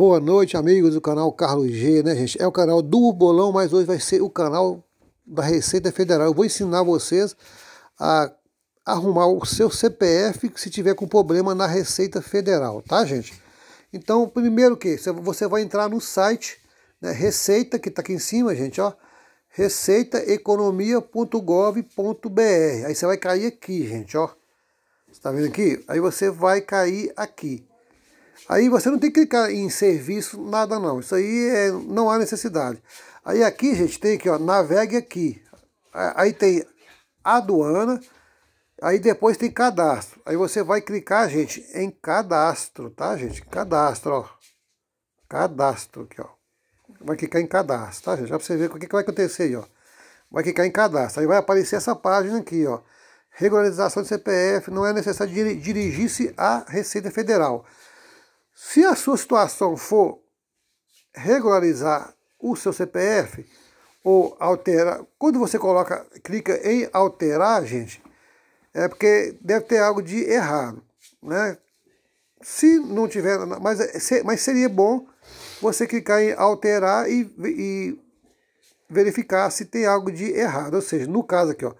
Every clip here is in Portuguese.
Boa noite, amigos do canal Carlos G, né, gente? É o canal do Bolão, mas hoje vai ser o canal da Receita Federal. Eu vou ensinar vocês a arrumar o seu CPF se tiver com problema na Receita Federal, tá, gente? Então, primeiro que você vai entrar no site né, Receita, que está aqui em cima, gente, ó, receitaeconomia.gov.br. Aí você vai cair aqui, gente, ó. Você tá vendo aqui? Aí você vai cair aqui. Aí você não tem que clicar em serviço, nada não. Isso aí é, não há necessidade. Aí aqui, gente, tem aqui, ó, navegue aqui. Aí tem aduana, aí depois tem cadastro. Aí você vai clicar, gente, em cadastro, tá, gente? Cadastro, ó. Cadastro aqui, ó. Vai clicar em cadastro, tá, gente? Já pra você ver o que, que vai acontecer aí, ó. Vai clicar em cadastro. Aí vai aparecer essa página aqui, ó. Regularização de CPF, não é necessário dirigir-se à Receita Federal. Se a sua situação for regularizar o seu CPF ou alterar, quando você coloca, clica em alterar, gente, é porque deve ter algo de errado, né? Se não tiver, mas, é, mas seria bom você clicar em alterar e, e verificar se tem algo de errado. Ou seja, no caso aqui, ó,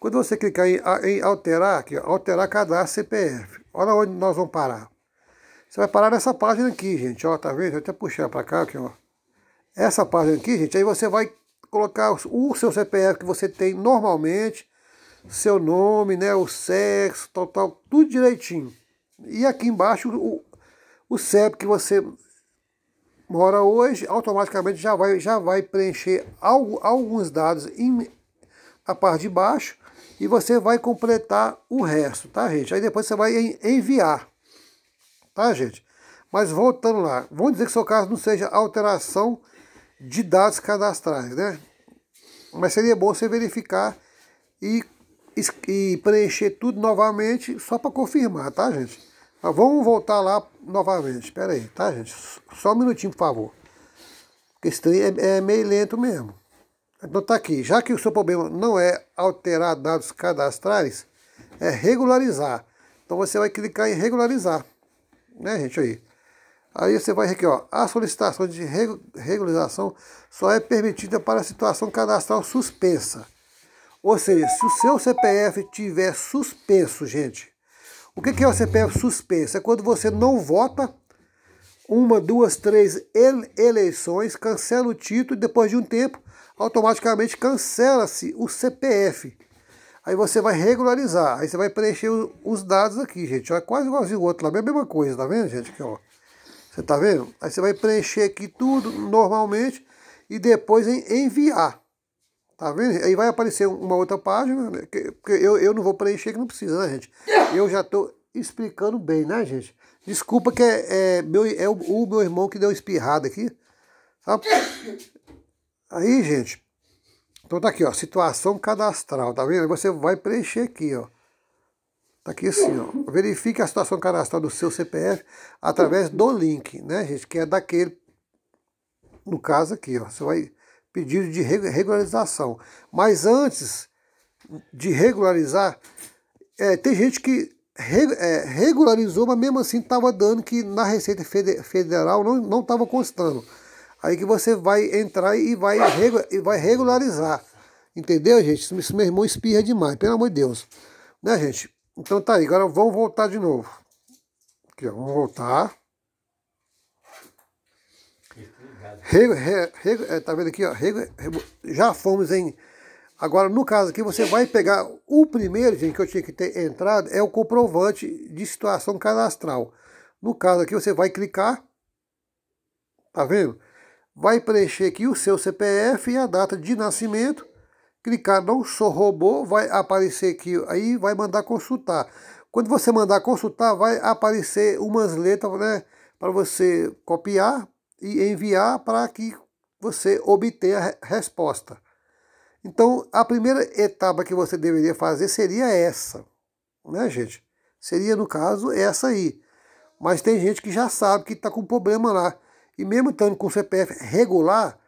quando você clicar em, em alterar, aqui, ó, alterar cadastro CPF, olha onde nós vamos parar. Você vai parar nessa página aqui, gente, ó, tá vendo? eu até puxar para cá, aqui, ó. Essa página aqui, gente, aí você vai colocar o seu CPF que você tem normalmente, seu nome, né, o sexo, total tudo direitinho. E aqui embaixo o, o CEP que você mora hoje, automaticamente já vai, já vai preencher algo, alguns dados em, a parte de baixo e você vai completar o resto, tá, gente? Aí depois você vai enviar tá, gente? Mas voltando lá, vamos dizer que seu caso não seja alteração de dados cadastrais, né? Mas seria bom você verificar e, e preencher tudo novamente só para confirmar, tá, gente? Mas vamos voltar lá novamente. Espera aí, tá, gente? Só um minutinho, por favor. Porque esse trem é, é meio lento mesmo. Então tá aqui, já que o seu problema não é alterar dados cadastrais, é regularizar. Então você vai clicar em regularizar né, gente, aí. Aí você vai aqui, ó, a solicitação de regularização só é permitida para a situação cadastral suspensa. Ou seja, se o seu CPF tiver suspenso, gente, o que é o CPF suspenso? É quando você não vota uma, duas, três eleições, cancela o título e depois de um tempo, automaticamente cancela-se o CPF. Aí você vai regularizar, aí você vai preencher os dados aqui, gente. Ó, é quase igualzinho o outro lá, é a mesma coisa, tá vendo, gente? Aqui, ó. Você tá vendo? Aí você vai preencher aqui tudo normalmente e depois enviar. Tá vendo? Aí vai aparecer uma outra página, né? porque eu, eu não vou preencher que não precisa, né, gente? Eu já tô explicando bem, né, gente? Desculpa que é, é meu, é o, o meu irmão que deu espirrada aqui, sabe? Aí, gente, então tá aqui, ó, situação cadastral, tá vendo? você vai preencher aqui, ó. Tá aqui assim, ó. Verifique a situação cadastral do seu CPF através do link, né, gente? Que é daquele, no caso aqui, ó. Você vai pedido de regularização. Mas antes de regularizar, é, tem gente que é, regularizou, mas mesmo assim estava dando que na Receita Federal não estava constando. Aí que você vai entrar e vai, e vai regularizar. Entendeu, gente? Isso meu irmão espirra demais, pelo amor de Deus. Né, gente? Então tá aí, agora vamos voltar de novo. Aqui, ó, vamos voltar. Rego, re, rego, é, tá vendo aqui, ó? Rego, já fomos em. Agora, no caso aqui, você vai pegar o primeiro, gente, que eu tinha que ter entrado, é o comprovante de situação cadastral. No caso aqui, você vai clicar. Tá vendo? vai preencher aqui o seu CPF e a data de nascimento. Clicar não sou robô, vai aparecer aqui, aí vai mandar consultar. Quando você mandar consultar, vai aparecer umas letras né, para você copiar e enviar para que você obtenha a resposta. Então, a primeira etapa que você deveria fazer seria essa, né, gente? Seria, no caso, essa aí. Mas tem gente que já sabe que está com problema lá. E mesmo estando com o CPF regular,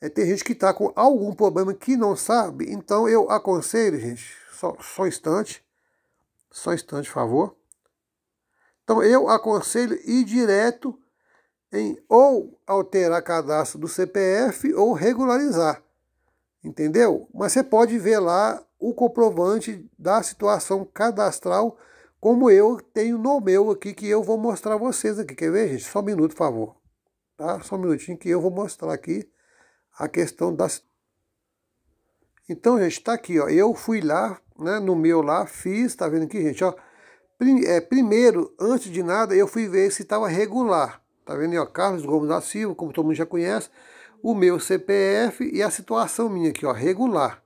é, tem gente que está com algum problema que não sabe. Então eu aconselho, gente, só, só um instante, só um instante, por favor. Então eu aconselho ir direto em ou alterar cadastro do CPF ou regularizar. Entendeu? Mas você pode ver lá o comprovante da situação cadastral, como eu tenho no meu aqui, que eu vou mostrar a vocês aqui. Quer ver, gente? Só um minuto, por favor. Tá? Só um minutinho que eu vou mostrar aqui a questão das... Então, gente, tá aqui, ó. Eu fui lá, né, no meu lá, fiz, tá vendo aqui, gente, ó. É, primeiro, antes de nada, eu fui ver se estava regular. Tá vendo aí, ó, Carlos Gomes da Silva, como todo mundo já conhece. O meu CPF e a situação minha aqui, ó, regular.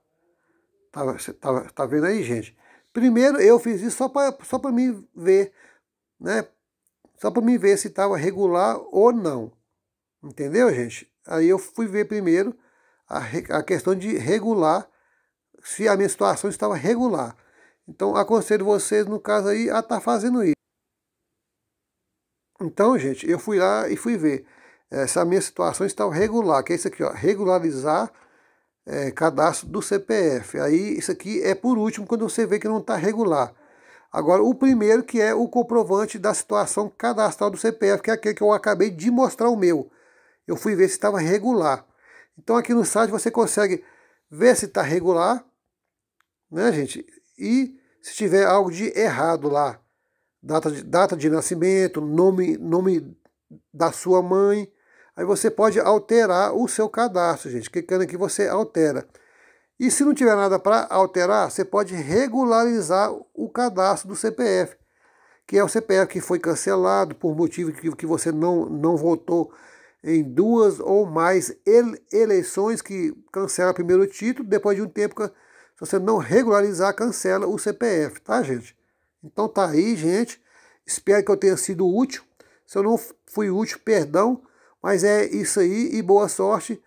Tá, tá, tá vendo aí, gente? Primeiro, eu fiz isso só para só pra me ver, né? Só para me ver se estava regular ou não. Entendeu, gente? Aí eu fui ver primeiro a, a questão de regular se a minha situação estava regular. Então aconselho vocês, no caso aí, a estar tá fazendo isso. Então, gente, eu fui lá e fui ver é, se a minha situação estava regular, que é isso aqui, ó, regularizar é, cadastro do CPF. Aí isso aqui é por último quando você vê que não está regular. Agora, o primeiro que é o comprovante da situação cadastral do CPF, que é aquele que eu acabei de mostrar o meu. Eu fui ver se estava regular. Então aqui no site você consegue ver se está regular, né, gente? E se tiver algo de errado lá, data de, data de nascimento, nome, nome da sua mãe, aí você pode alterar o seu cadastro, gente. Clicando aqui você altera. E se não tiver nada para alterar, você pode regularizar o cadastro do CPF, que é o CPF que foi cancelado por motivo que, que você não, não votou em duas ou mais eleições que cancela primeiro o título, depois de um tempo, se você não regularizar, cancela o CPF, tá, gente? Então tá aí, gente. Espero que eu tenha sido útil. Se eu não fui útil, perdão, mas é isso aí e boa sorte.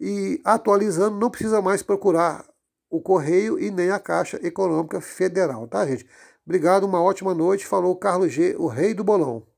E atualizando, não precisa mais procurar o Correio e nem a Caixa Econômica Federal, tá, gente? Obrigado, uma ótima noite. Falou Carlos G, o rei do bolão.